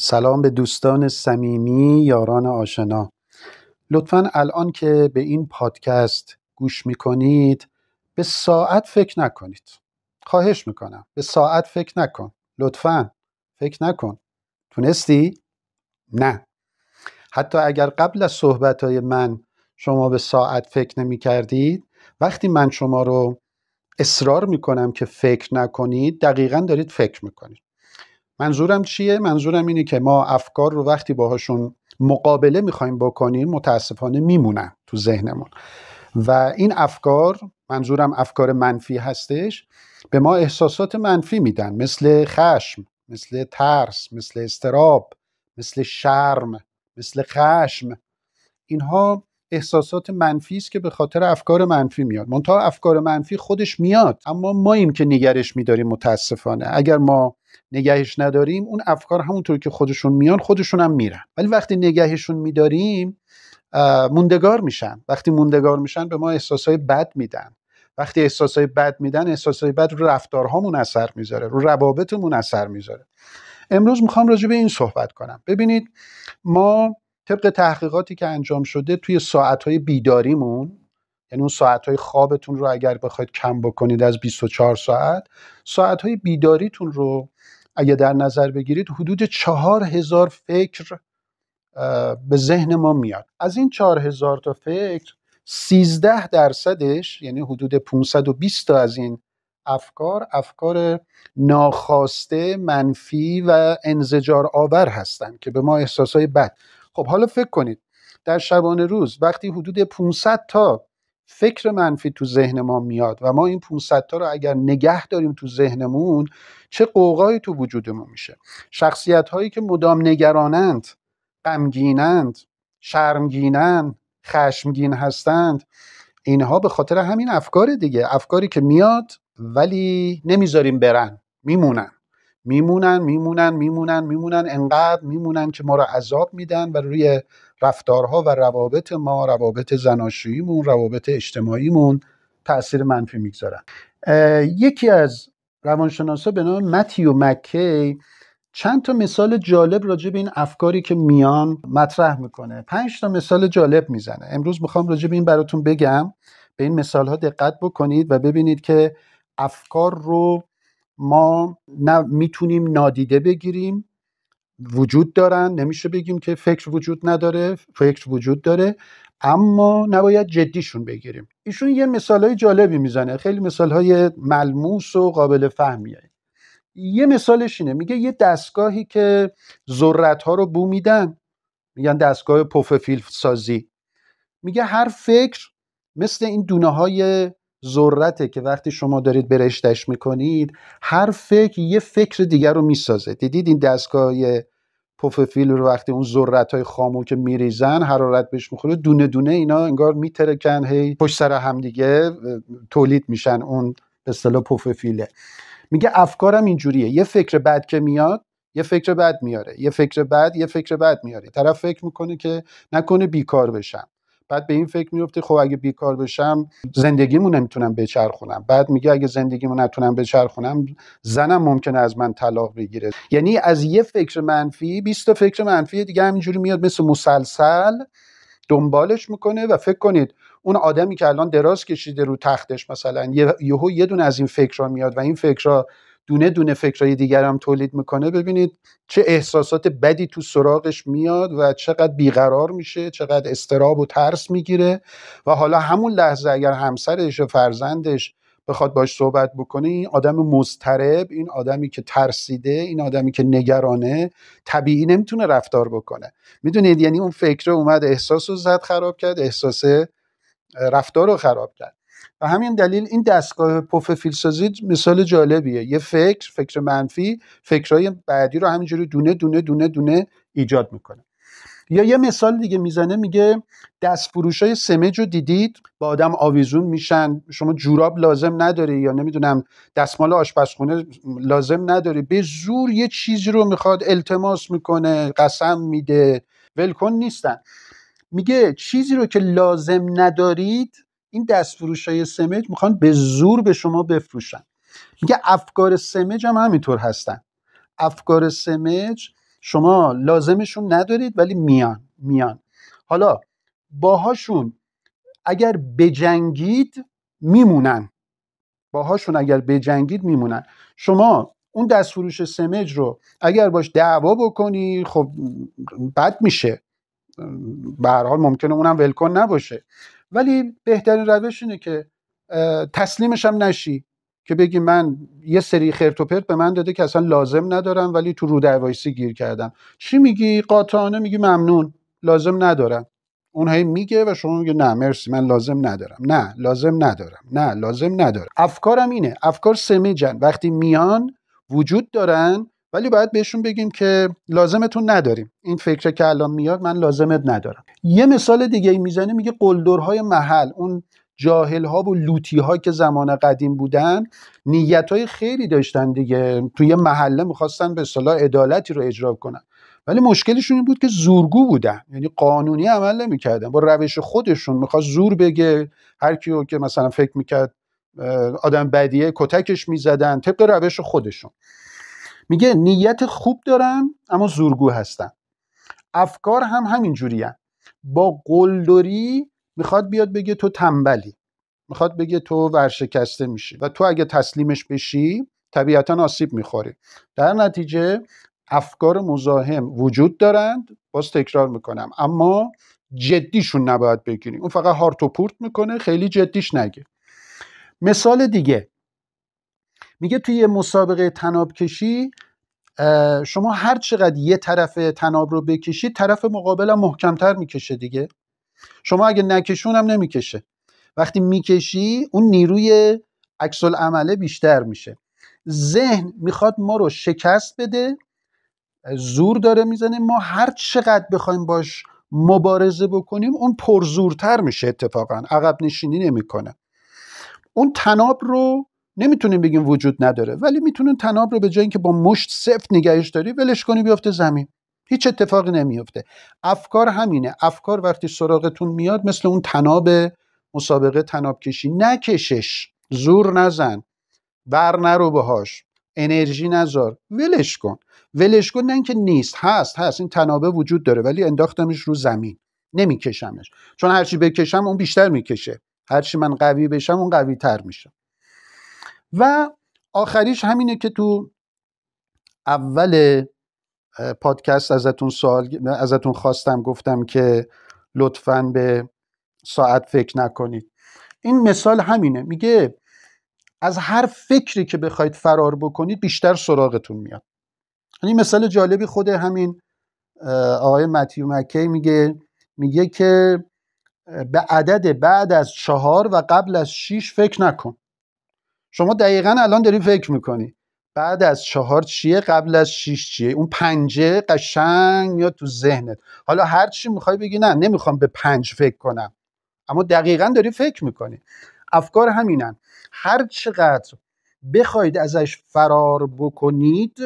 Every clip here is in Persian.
سلام به دوستان صمیمی یاران آشنا لطفا الان که به این پادکست گوش میکنید به ساعت فکر نکنید خواهش میکنم به ساعت فکر نکن لطفا فکر نکن تونستی؟ نه حتی اگر قبل از صحبت من شما به ساعت فکر نمی کردید وقتی من شما رو اصرار میکنم که فکر نکنید دقیقا دارید فکر میکنید منظورم چیه منظورم اینه که ما افکار رو وقتی باهاشون مقابله میخوایم بکنیم متاسفانه میمونن تو ذهنمون و این افکار منظورم افکار منفی هستش به ما احساسات منفی میدن مثل خشم مثل ترس مثل استراب مثل شرم مثل خشم اینها احساسات منفی است که به خاطر افکار منفی میاد منتها افکار منفی خودش میاد اما ما ایم که نگرش میداریم متاسفانه اگر ما نگهش نداریم اون افکار همونطور که خودشون میان خودشون هم میرن ولی وقتی نگهشون میداریم موندگار میشن وقتی موندگار میشن به ما احساسهای بد میدن وقتی احساسهای بد میدن احساسهای بد رو رفتارهامون اثر میذاره رو روابطمون اثر میذاره امروز میخوام راجع به این صحبت کنم ببینید ما طبق تحقیقاتی که انجام شده توی ساعتهای بیداریمون یعنی اون ساعتهای خوابتون رو اگر بخواید کم بکنید از 24 ساعت ساعتهای بیداریتون رو اگه در نظر بگیرید حدود 4000 فکر به ذهن ما میاد از این 4000 تا فکر 13 درصدش یعنی حدود 520 تا از این افکار افکار ناخواسته منفی و انزجار آور هستند که به ما احساسهای بد خب حالا فکر کنید در شبانه روز وقتی حدود 500 تا فکر منفی تو ذهن ما میاد و ما این 500 تا رو اگر نگه داریم تو ذهنمون چه قوقایی تو وجودمون میشه شخصیت هایی که مدام نگرانند غمگینند شرمگینند خشمگین هستند اینها به خاطر همین افکار دیگه افکاری که میاد ولی نمیذاریم برن میمونن میمونن میمونن میمونن میمونن انقدر میمونن که ما را عذاب میدن و روی رفتارها و روابط ما روابط زناشوییمون روابط اجتماعیمون تاثیر منفی میگذارن یکی از روانشناسا به نام متیو مکی چند تا مثال جالب راجع به این افکاری که میان مطرح میکنه پنج تا مثال جالب میزنه امروز میخوام راجع به این براتون بگم به این مثال ها دقت بکنید و ببینید که افکار رو ما نه میتونیم نادیده بگیریم وجود دارن نمیشه بگیم که فکر وجود نداره فکر وجود داره اما نباید جدیشون بگیریم ایشون یه مثال های جالبی میزنه خیلی مثال های ملموس و قابل فهمیه یه مثالش اینه میگه یه دستگاهی که ذرت ها رو بو میدن میگن دستگاه پف سازی میگه هر فکر مثل این دونه های ذرته که وقتی شما دارید برشتش میکنید هر فکر یه فکر دیگر رو میسازه دیدید این دستگاه پف فیل رو وقتی اون ذرت های خامو که میریزن حرارت بهش میخوره دونه دونه اینا انگار میترکن هی پشت سر همدیگه تولید میشن اون به اصطلاح پف فیله میگه افکارم اینجوریه یه فکر بد که میاد یه فکر بد میاره یه فکر بد یه فکر بد میاره طرف فکر میکنه که نکنه بیکار بشم بعد به این فکر میفته خب اگه بیکار بشم زندگیمو نمیتونم بچرخونم بعد میگه اگه زندگیمو نتونم بچرخونم زنم ممکنه از من طلاق بگیره یعنی از یه فکر منفی 20 تا فکر منفی دیگه همینجوری میاد مثل مسلسل دنبالش میکنه و فکر کنید اون آدمی که الان دراز کشیده رو تختش مثلا یهو یه دونه از این فکرها میاد و این فکرها دونه دونه فکرهای دیگر هم تولید میکنه ببینید چه احساسات بدی تو سراغش میاد و چقدر بیقرار میشه چقدر استراب و ترس میگیره و حالا همون لحظه اگر همسرش و فرزندش بخواد باش صحبت بکنه این آدم مضطرب این آدمی که ترسیده این آدمی که نگرانه طبیعی نمیتونه رفتار بکنه میدونید یعنی اون فکر اومد احساس رو زد خراب کرد احساس رفتار رو خراب کرد و همین دلیل این دستگاه پف فیلسازی مثال جالبیه یه فکر فکر منفی فکرهای بعدی رو همینجوری دونه دونه دونه دونه ایجاد میکنه یا یه مثال دیگه میزنه میگه دست های سمج رو دیدید با آدم آویزون میشن شما جوراب لازم نداری یا نمیدونم دستمال آشپزخونه لازم نداری به زور یه چیزی رو میخواد التماس میکنه قسم میده ولکن نیستن میگه چیزی رو که لازم ندارید این دستفروش های سمج میخوان به زور به شما بفروشن میگه افکار سمج هم همینطور هستن افکار سمج شما لازمشون ندارید ولی میان میان حالا باهاشون اگر بجنگید میمونن باهاشون اگر بجنگید میمونن شما اون دستفروش سمج رو اگر باش دعوا بکنی خب بد میشه به هر حال ممکنه اونم ولکن نباشه ولی بهترین روش اینه که تسلیمش هم نشی که بگی من یه سری خرت و پرت به من داده که اصلا لازم ندارم ولی تو رو دروایسی گیر کردم چی میگی قاطعانه میگی ممنون لازم ندارم اونهایی میگه و شما میگه نه مرسی من لازم ندارم نه لازم ندارم نه لازم ندارم افکارم اینه افکار سمجن وقتی میان وجود دارن ولی باید بهشون بگیم که لازمتون نداریم این فکر که الان میاد من لازمت ندارم یه مثال دیگه میزنه میگه قلدرهای محل اون جاهل ها و لوتی که زمان قدیم بودن نیت های خیلی داشتن دیگه توی محله میخواستن به صلاح عدالتی رو اجرا کنن ولی مشکلشون این بود که زورگو بودن یعنی قانونی عمل نمیکردن با روش خودشون میخواست زور بگه هر کیو که مثلا فکر میکرد آدم بدیه کتکش میزدن طبق روش خودشون میگه نیت خوب دارن اما زورگو هستن افکار هم همین هم. با قلدری میخواد بیاد بگه تو تنبلی میخواد بگه تو ورشکسته میشی و تو اگه تسلیمش بشی طبیعتا آسیب میخوری در نتیجه افکار مزاحم وجود دارند باز تکرار میکنم اما جدیشون نباید بگیریم اون فقط هارتوپورت میکنه خیلی جدیش نگه مثال دیگه میگه توی مسابقه تناب کشی شما هر چقدر یه طرف تناب رو بکشید طرف مقابل هم محکمتر میکشه دیگه شما اگه نکشون هم نمیکشه وقتی میکشی اون نیروی عکس عمله بیشتر میشه ذهن میخواد ما رو شکست بده زور داره میزنه ما هر چقدر بخوایم باش مبارزه بکنیم اون پرزورتر میشه اتفاقا عقب نشینی نمیکنه اون تناب رو نمیتونیم بگیم وجود نداره ولی میتونیم تناب رو به جای اینکه با مشت سفت نگهش داری ولش کنی بیفته زمین هیچ اتفاقی نمیفته افکار همینه افکار وقتی سراغتون میاد مثل اون تناب مسابقه تناب کشی نکشش زور نزن بر نرو بهاش. انرژی نذار ولش کن ولش کن نه اینکه نیست هست هست این تنابه وجود داره ولی انداختمش رو زمین نمیکشمش چون هرچی بکشم اون بیشتر میکشه هرچی من قوی بشم اون قوی تر میشه و آخریش همینه که تو اول پادکست ازتون سوال ازتون خواستم گفتم که لطفا به ساعت فکر نکنید این مثال همینه میگه از هر فکری که بخواید فرار بکنید بیشتر سراغتون میاد این یعنی مثال جالبی خود همین آقای متیو مکی میگه میگه که به عدد بعد از چهار و قبل از شیش فکر نکن شما دقیقا الان داری فکر میکنی بعد از چهار چیه قبل از شیش چیه اون پنجه قشنگ میاد تو ذهنت حالا هر چی میخوای بگی نه نمیخوام به پنج فکر کنم اما دقیقا داری فکر میکنی افکار همینن هر چقدر بخواید ازش فرار بکنید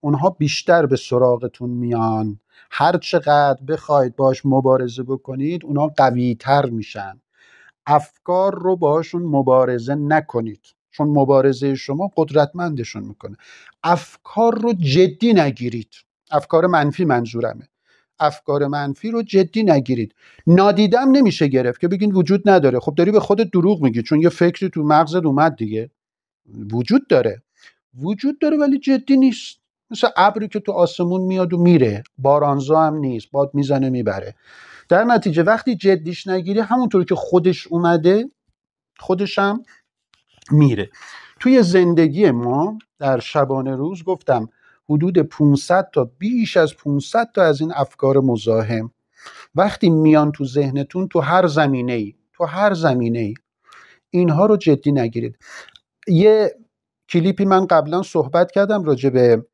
اونها بیشتر به سراغتون میان هر چقدر بخواید باش مبارزه بکنید اونها قویتر میشن افکار رو باشون مبارزه نکنید چون مبارزه شما قدرتمندشون میکنه افکار رو جدی نگیرید افکار منفی منظورمه افکار منفی رو جدی نگیرید نادیدم نمیشه گرفت که بگین وجود نداره خب داری به خودت دروغ میگی چون یه فکری تو مغزت اومد دیگه وجود داره وجود داره ولی جدی نیست مثل ابری که تو آسمون میاد و میره بارانزا هم نیست باد میزنه میبره در نتیجه وقتی جدیش نگیری همونطور که خودش اومده خودش هم میره توی زندگی ما در شبانه روز گفتم حدود 500 تا بیش از 500 تا از این افکار مزاحم وقتی میان تو ذهنتون تو هر زمینه ای تو هر زمینه ای اینها رو جدی نگیرید یه کلیپی من قبلا صحبت کردم راجع به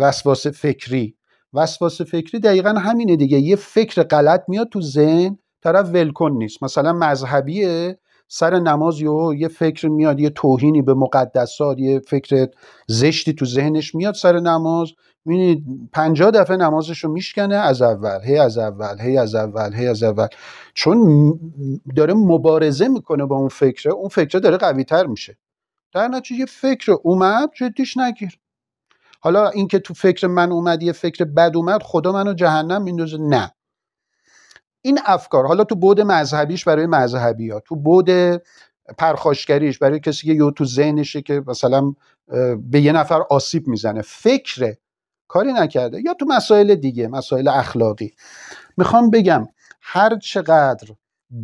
وسواس فکری وسواس فکری دقیقا همینه دیگه یه فکر غلط میاد تو ذهن طرف ولکن نیست مثلا مذهبیه سر نماز یو یه فکر میاد یه توهینی به مقدسات یه فکر زشتی تو ذهنش میاد سر نماز میبینید 50 دفعه نمازش رو میشکنه از اول هی از اول هی از اول هی از اول چون داره مبارزه میکنه با اون فکره اون فکره داره قوی تر میشه در نتیجه فکر اومد جدیش نگیر حالا اینکه تو فکر من اومد یه فکر بد اومد خدا منو جهنم میندازه نه این افکار حالا تو بود مذهبیش برای مذهبی ها تو بود پرخاشگریش برای کسی که یه تو ذهنشه که مثلا به یه نفر آسیب میزنه فکر کاری نکرده یا تو مسائل دیگه مسائل اخلاقی میخوام بگم هر چقدر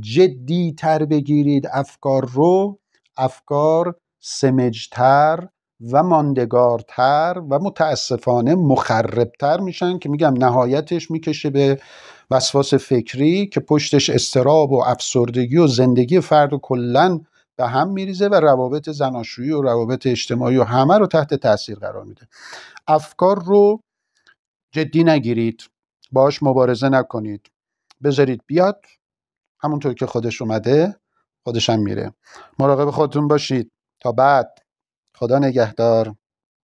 جدی تر بگیرید افکار رو افکار سمجتر و ماندگارتر و متاسفانه مخربتر میشن که میگم نهایتش میکشه به وسواس فکری که پشتش استراب و افسردگی و زندگی فرد و کلا به هم میریزه و روابط زناشویی و روابط اجتماعی و همه رو تحت تاثیر قرار میده افکار رو جدی نگیرید باش مبارزه نکنید بذارید بیاد همونطور که خودش اومده خودش هم میره مراقب خودتون باشید تا بعد خدا نگهدار